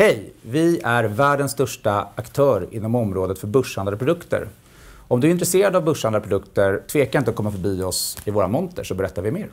Hej, vi är världens största aktör inom området för börshandlade produkter. Om du är intresserad av börshandlade produkter, tveka inte att komma förbi oss i våra monter så berättar vi mer.